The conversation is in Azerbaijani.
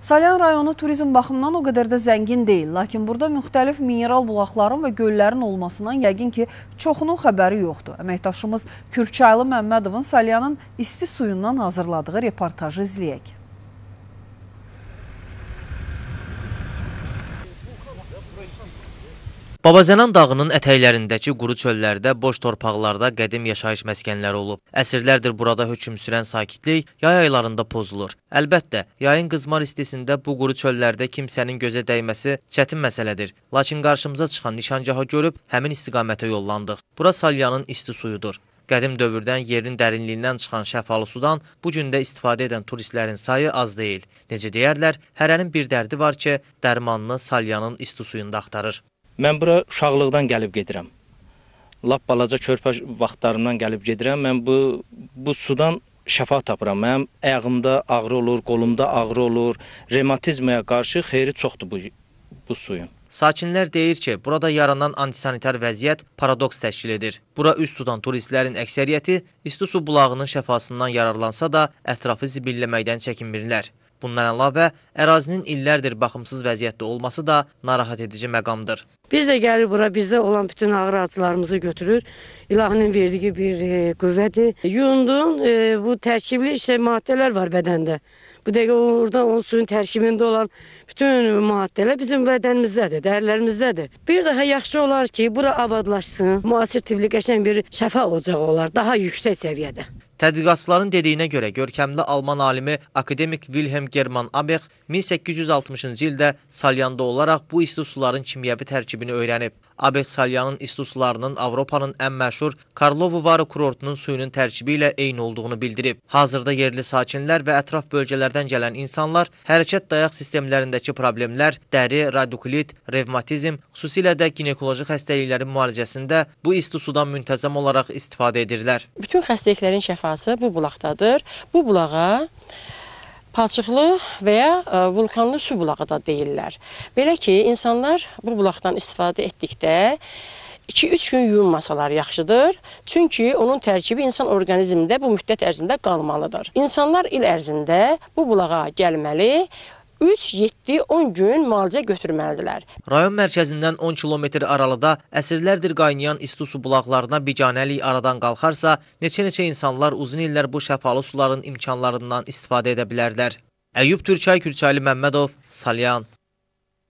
Salyan rayonu turizm baxımından o qədər də zəngin deyil, lakin burada müxtəlif mineral bulaqların və göllərin olmasından yəqin ki, çoxunun xəbəri yoxdur. Əməkdaşımız Kürkçaylı Məmmədovun Salyanın isti suyundan hazırladığı reportajı izləyək. Babazənan dağının ətəklərindəki quru çöllərdə, boş torpaqlarda qədim yaşayış məskənləri olub. Əsrlərdir burada hökm sürən sakitlik yay aylarında pozulur. Əlbəttə, yayın qızmar istisində bu quru çöllərdə kimsənin gözə dəyməsi çətin məsələdir. Lakin qarşımıza çıxan nişangaha görüb həmin istiqamətə yollandıq. Bura Salyanın isti suyudur. Qədim dövrdən yerin dərinliyindən çıxan şəfalı sudan bu gündə istifadə edən turistlərin sayı az deyil. Necə deyərlər, hərənin bir dərdi var ki, dərmanını Salyanın isti suyunda axtarır. Mən bura uşaqlıqdan gəlib gedirəm. Lap balaca körpə vaxtlarımdan gəlib gedirəm. Mən bu bu sudan şəfa tapıram. Mənim ayağımda ağrı olur, qolumda ağrı olur. Revmatizmaya qarşı xeyri çoxdur bu bu suyun. Sakinlər deyir ki, burada yaranan antisanitar vəziyyət paradoks təşkil edir. Bura üz tutan turistlərin əksəriyyəti isti su bulağının şəfasından yararlansa da, ətrafı zibilləməkdən çəkinmirlər. Bundan əlavə, ərazinin illərdir baxımsız vəziyyətdə olması da narahat edici məqamdır. Biz də gəlir bura, bizdə olan bütün ağır acılarımızı götürür. İlahinin verdiyi bir e, qüvvədir. Yundun e, bu tərkibli işte, maddələr var bədəndə. Bu dəqiqə orada onun suyun tərkibində olan bütün maddələr bizim bədənimizdədir, dərlərdədir. Bir daha yaxşı olar ki, bura abadlaşsın, müasir tibli qəşəng bir şəfa ocağı olar, daha yüksək səviyyədə. Tədqiqatçıların dediyinə görə görkəmli alman alimi akademik Wilhelm German Abex 1860-cı ildə Salyanda olaraq bu isti suların kimyəvi tərkibini öyrənib. Abeksalyanın isti sularının Avropanın ən məşhur Karlovuvarı kurortunun suyunun tərkibi ilə eyni olduğunu bildirib. Hazırda yerli sakinlər və ətraf bölgələrdən gələn insanlar hərəkət dayaq sistemlərindəki problemlər, dəri, radikulit, revmatizm, xüsusilə də ginekoloji xəstəliklərin müalicəsində bu isti sudan müntəzəm olaraq istifadə edirlər. Bütün xəstəliklərin şəfası bu bulaqdadır. Bu bulağa palçıqlı və ya e, vulkanlı su bulağı da deyirlər. Belə ki, insanlar bu bulaqdan istifadə etdikdə 2-3 gün yuyunmasalar yaxşıdır. Çünki onun tərkibi insan orqanizmində bu müddət ərzində qalmalıdır. İnsanlar il ərzində bu bulağa gəlməli, 3-7-10 gün müalicə götürməlidirlər. Rayon mərkəzindən 10 kilometr aralıda əsrlərdir qaynayan isti su bulaqlarına biganəlik aradan qalxarsa, neçə-neçə insanlar uzun illər bu şəfalı suların imkanlarından istifadə edə bilərlər. Əyyub Türkay, Kürçaylı Məmmədov, Salyan.